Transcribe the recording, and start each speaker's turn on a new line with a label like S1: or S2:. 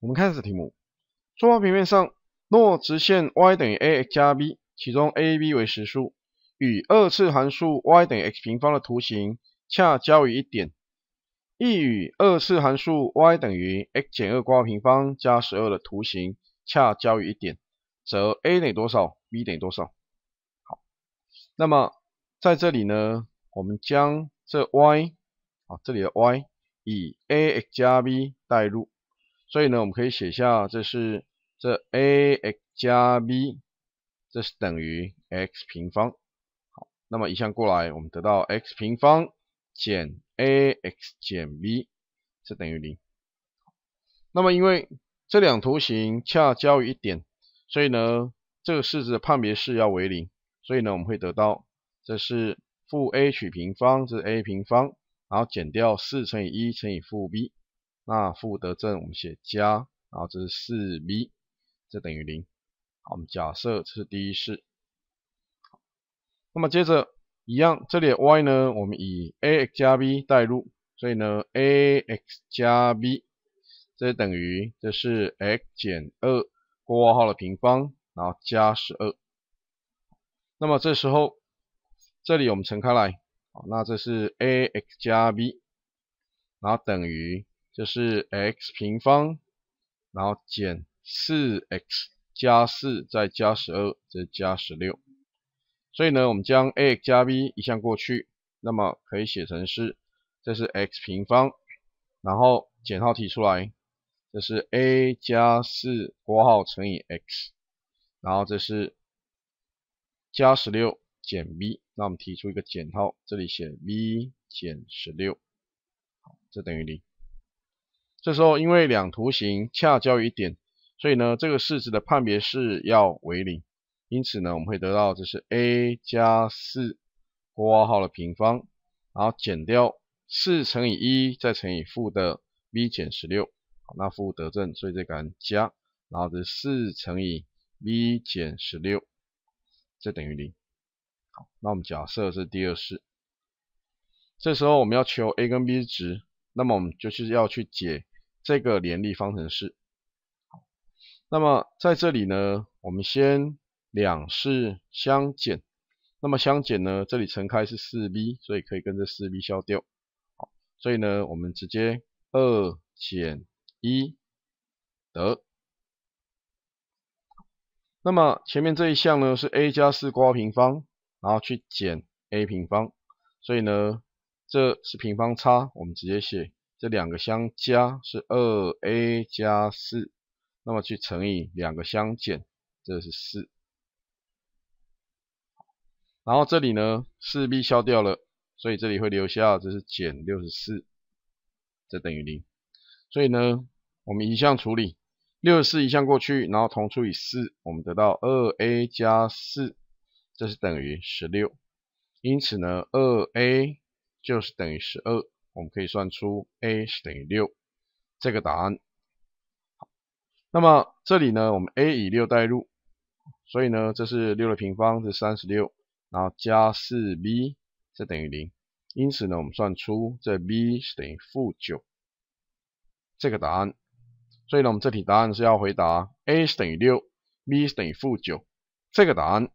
S1: 我们看始题目。坐标平面上，若直线 y 等于 ax 加 b，其中 a、b 为实数，与二次函数 y 等于 x 平方的图形恰交于一点，亦与二次函数 y 等于 x 减二括号平方加十二的图形恰交于一点，则 a 等于多少？b 等于多少？好，那么在这里呢，我们将这 y，啊这里的 y，以 ax 加 b 代入。所以呢，我们可以写下，这是这 a x 加 b，这是等于 x 平方。好，那么移项过来，我们得到 x 平方减 a x 减 b 是等于零。那么因为这两图形恰交于一点，所以呢，这个式子的判别式要为零。所以呢，我们会得到这是负 a 取平方，这是 a 平方，然后减掉四乘以一乘以负 b。那负得正，我们写加，然后这是四 b，这等于零。好，我们假设这是第一式。那么接着一样，这里 y 呢，我们以 ax 加 b 代入，所以呢 ax 加 b 这等于这是 x 减二括号的平方，然后加十二。那么这时候这里我们乘开来，好，那这是 ax 加 b，然后等于。这是 x 平方，然后减 4x 加4再加12再加16，所以呢，我们将 a 加 b 移项过去，那么可以写成是，这是 x 平方，然后减号提出来，这是 a 加4括号乘以 x，然后这是加16减 b，那我们提出一个减号，这里写 b 减16，这等于0。这时候因为两图形恰交于一点，所以呢这个式子的判别式要为零，因此呢我们会得到这是 a 加四括号的平方，然后减掉四乘以一再乘以负的 b 减十六，那负得正，所以这按加，然后是四乘以 b 减十六，这等于零。好，那我们假设是第二式，这时候我们要求 a 跟 b 的值，那么我们就是要去解。这个联立方程式，那么在这里呢，我们先两式相减，那么相减呢，这里乘开是四 b，所以可以跟着四 b 消掉，好，所以呢，我们直接二减一得，那么前面这一项呢是 a 加四号平方，然后去减 a 平方，所以呢这是平方差，我们直接写。这两个相加是二 a 加四，那么去乘以两个相减，这是四，然后这里呢四 b 消掉了，所以这里会留下这是减六十四，这等于零，所以呢我们移项处理，六十四移项过去，然后同除以四，我们得到二 a 加四，这是等于十六，因此呢二 a 就是等于十二。我们可以算出 a 是等于六，这个答案。好，那么这里呢，我们 a 以六代入，所以呢，这是六的平方是三十六，然后加四 b 是等于零，因此呢，我们算出这 b 是等于负九，这个答案。所以呢，我们这题答案是要回答 a 是等于六，b 是等于负九，这个答案。